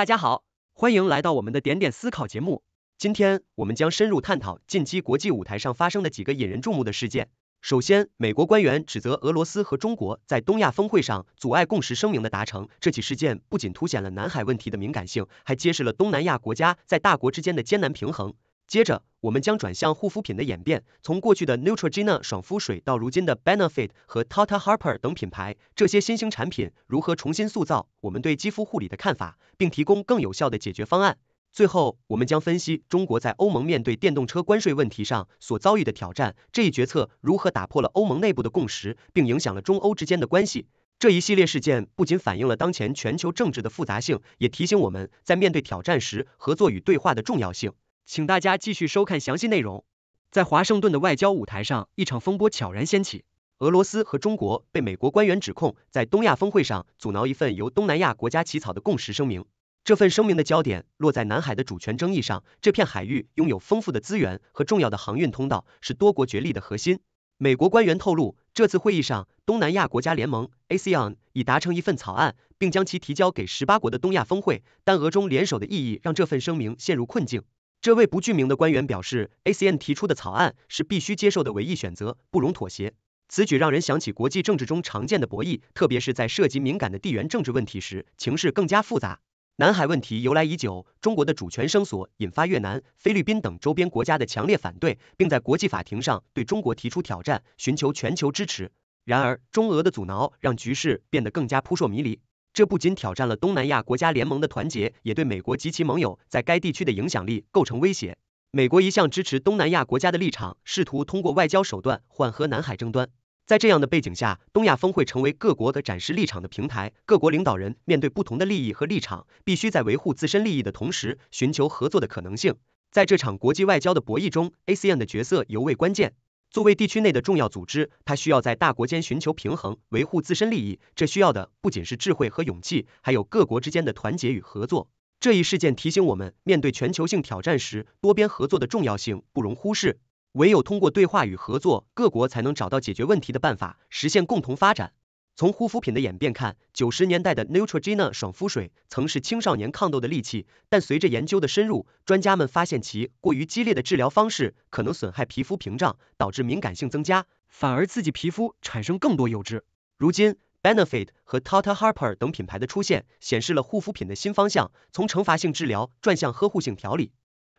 大家好，欢迎来到我们的点点思考节目。今天我们将深入探讨近期国际舞台上发生的几个引人注目的事件。首先，美国官员指责俄罗斯和中国在东亚峰会上阻碍共识声明的达成。这起事件不仅凸显了南海问题的敏感性，还揭示了东南亚国家在大国之间的艰难平衡。接着，我们将转向护肤品的演变，从过去的 Neutrogena 爽肤水到如今的 Benefit 和 Tata Harper 等品牌，这些新兴产品如何重新塑造我们对肌肤护理的看法，并提供更有效的解决方案。最后，我们将分析中国在欧盟面对电动车关税问题上所遭遇的挑战，这一决策如何打破了欧盟内部的共识，并影响了中欧之间的关系。这一系列事件不仅反映了当前全球政治的复杂性，也提醒我们在面对挑战时合作与对话的重要性。请大家继续收看详细内容。在华盛顿的外交舞台上，一场风波悄然掀起。俄罗斯和中国被美国官员指控，在东亚峰会上阻挠一份由东南亚国家起草的共识声明。这份声明的焦点落在南海的主权争议上，这片海域拥有丰富的资源和重要的航运通道，是多国角力的核心。美国官员透露，这次会议上，东南亚国家联盟 （A C N） 已达成一份草案，并将其提交给十八国的东亚峰会，但俄中联手的意义让这份声明陷入困境。这位不具名的官员表示，ACN 提出的草案是必须接受的唯一选择，不容妥协。此举让人想起国际政治中常见的博弈，特别是在涉及敏感的地缘政治问题时，情势更加复杂。南海问题由来已久，中国的主权声索引发越南、菲律宾等周边国家的强烈反对，并在国际法庭上对中国提出挑战，寻求全球支持。然而，中俄的阻挠让局势变得更加扑朔迷离。这不仅挑战了东南亚国家联盟的团结，也对美国及其盟友在该地区的影响力构成威胁。美国一向支持东南亚国家的立场，试图通过外交手段缓和南海争端。在这样的背景下，东亚峰会成为各国的展示立场的平台。各国领导人面对不同的利益和立场，必须在维护自身利益的同时，寻求合作的可能性。在这场国际外交的博弈中，ASEAN 的角色尤为关键。作为地区内的重要组织，它需要在大国间寻求平衡，维护自身利益。这需要的不仅是智慧和勇气，还有各国之间的团结与合作。这一事件提醒我们，面对全球性挑战时，多边合作的重要性不容忽视。唯有通过对话与合作，各国才能找到解决问题的办法，实现共同发展。从护肤品的演变看，九十年代的 Neutrogena 爽肤水曾是青少年抗痘的利器，但随着研究的深入，专家们发现其过于激烈的治疗方式可能损害皮肤屏障，导致敏感性增加，反而刺激皮肤产生更多油脂。如今，Benefit 和 Tata Harper 等品牌的出现，显示了护肤品的新方向，从惩罚性治疗转向呵护性调理。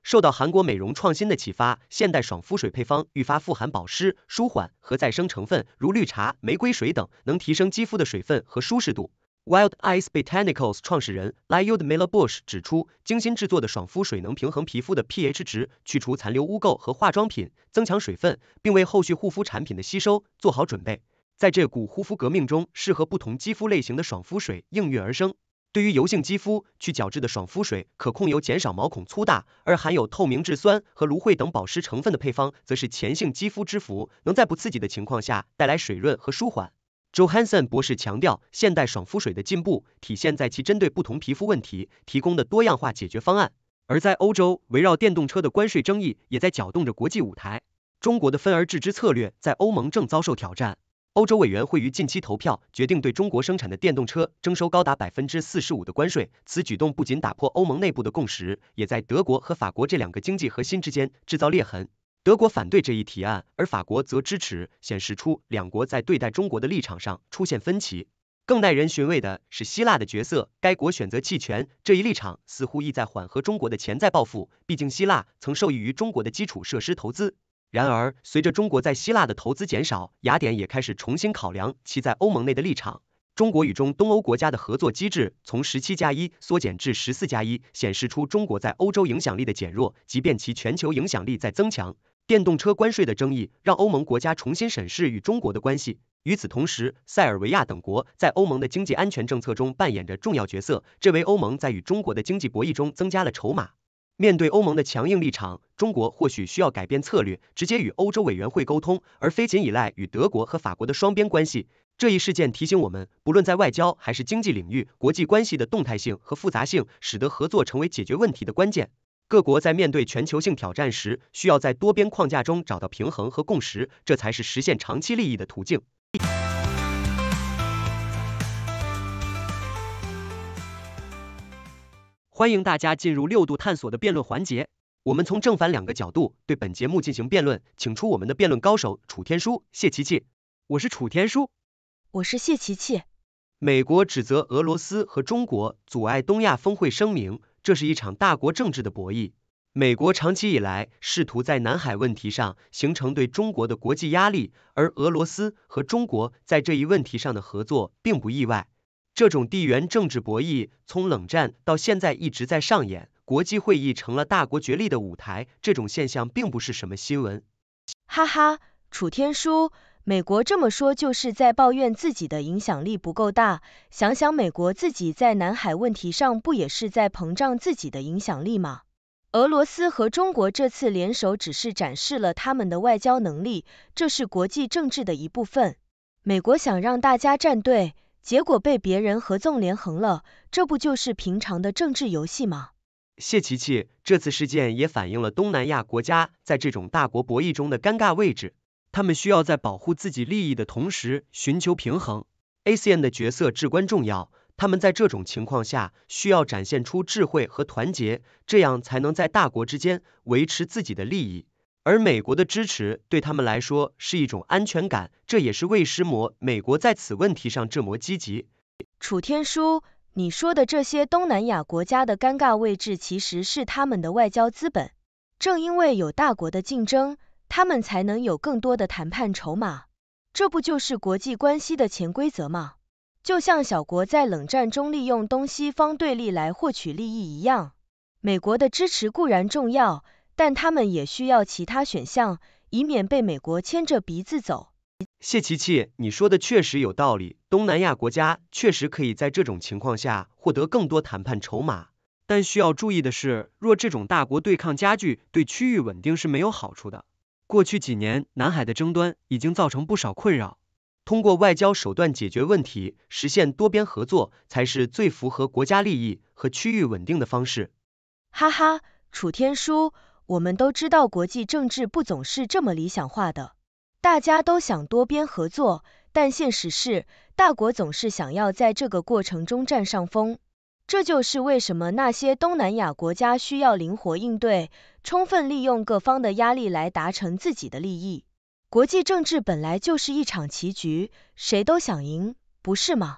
受到韩国美容创新的启发，现代爽肤水配方愈发富含保湿、舒缓和再生成分，如绿茶、玫瑰水等，能提升肌肤的水分和舒适度。Wild Eyes Botanicals 创始人 l y u d Miller Bush 指出，精心制作的爽肤水能平衡皮肤的 pH 值，去除残留污垢和化妆品，增强水分，并为后续护肤产品的吸收做好准备。在这股护肤革命中，适合不同肌肤类型的爽肤水应运而生。对于油性肌肤，去角质的爽肤水可控油、减少毛孔粗大；而含有透明质酸和芦荟等保湿成分的配方，则是前性肌肤之福，能在不刺激的情况下带来水润和舒缓。Jo Hanssen 博士强调，现代爽肤水的进步体现在其针对不同皮肤问题提供的多样化解决方案。而在欧洲，围绕电动车的关税争议也在搅动着国际舞台。中国的分而治之策略在欧盟正遭受挑战。欧洲委员会于近期投票决定对中国生产的电动车征收高达百分之四十五的关税，此举动不仅打破欧盟内部的共识，也在德国和法国这两个经济核心之间制造裂痕。德国反对这一提案，而法国则支持，显示出两国在对待中国的立场上出现分歧。更耐人寻味的是希腊的角色，该国选择弃权，这一立场似乎意在缓和中国的潜在报复，毕竟希腊曾受益于中国的基础设施投资。然而，随着中国在希腊的投资减少，雅典也开始重新考量其在欧盟内的立场。中国与中东欧国家的合作机制从十七加一缩减至十四加一，显示出中国在欧洲影响力的减弱，即便其全球影响力在增强。电动车关税的争议让欧盟国家重新审视与中国的关系。与此同时，塞尔维亚等国在欧盟的经济安全政策中扮演着重要角色，这为欧盟在与中国的经济博弈中增加了筹码。面对欧盟的强硬立场，中国或许需要改变策略，直接与欧洲委员会沟通，而非仅依赖与德国和法国的双边关系。这一事件提醒我们，不论在外交还是经济领域，国际关系的动态性和复杂性使得合作成为解决问题的关键。各国在面对全球性挑战时，需要在多边框架中找到平衡和共识，这才是实现长期利益的途径。欢迎大家进入六度探索的辩论环节，我们从正反两个角度对本节目进行辩论，请出我们的辩论高手楚天舒、谢琪琪。我是楚天舒，我是谢琪琪。美国指责俄罗斯和中国阻碍东亚峰会声明，这是一场大国政治的博弈。美国长期以来试图在南海问题上形成对中国的国际压力，而俄罗斯和中国在这一问题上的合作并不意外。这种地缘政治博弈从冷战到现在一直在上演，国际会议成了大国角力的舞台，这种现象并不是什么新闻。哈哈，楚天舒，美国这么说就是在抱怨自己的影响力不够大。想想美国自己在南海问题上不也是在膨胀自己的影响力吗？俄罗斯和中国这次联手只是展示了他们的外交能力，这是国际政治的一部分。美国想让大家站队。结果被别人合纵连横了，这不就是平常的政治游戏吗？谢奇奇，这次事件也反映了东南亚国家在这种大国博弈中的尴尬位置。他们需要在保护自己利益的同时寻求平衡。A C N 的角色至关重要，他们在这种情况下需要展现出智慧和团结，这样才能在大国之间维持自己的利益。而美国的支持对他们来说是一种安全感，这也是为什么美国在此问题上这么积极。楚天舒，你说的这些东南亚国家的尴尬位置，其实是他们的外交资本。正因为有大国的竞争，他们才能有更多的谈判筹码。这不就是国际关系的潜规则吗？就像小国在冷战中利用东西方对立来获取利益一样，美国的支持固然重要。但他们也需要其他选项，以免被美国牵着鼻子走。谢琪琪，你说的确实有道理，东南亚国家确实可以在这种情况下获得更多谈判筹码。但需要注意的是，若这种大国对抗加剧，对区域稳定是没有好处的。过去几年，南海的争端已经造成不少困扰，通过外交手段解决问题，实现多边合作，才是最符合国家利益和区域稳定的方式。哈哈，楚天舒。我们都知道国际政治不总是这么理想化的，大家都想多边合作，但现实是大国总是想要在这个过程中占上风。这就是为什么那些东南亚国家需要灵活应对，充分利用各方的压力来达成自己的利益。国际政治本来就是一场棋局，谁都想赢，不是吗？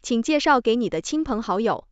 请介绍给你的亲朋好友。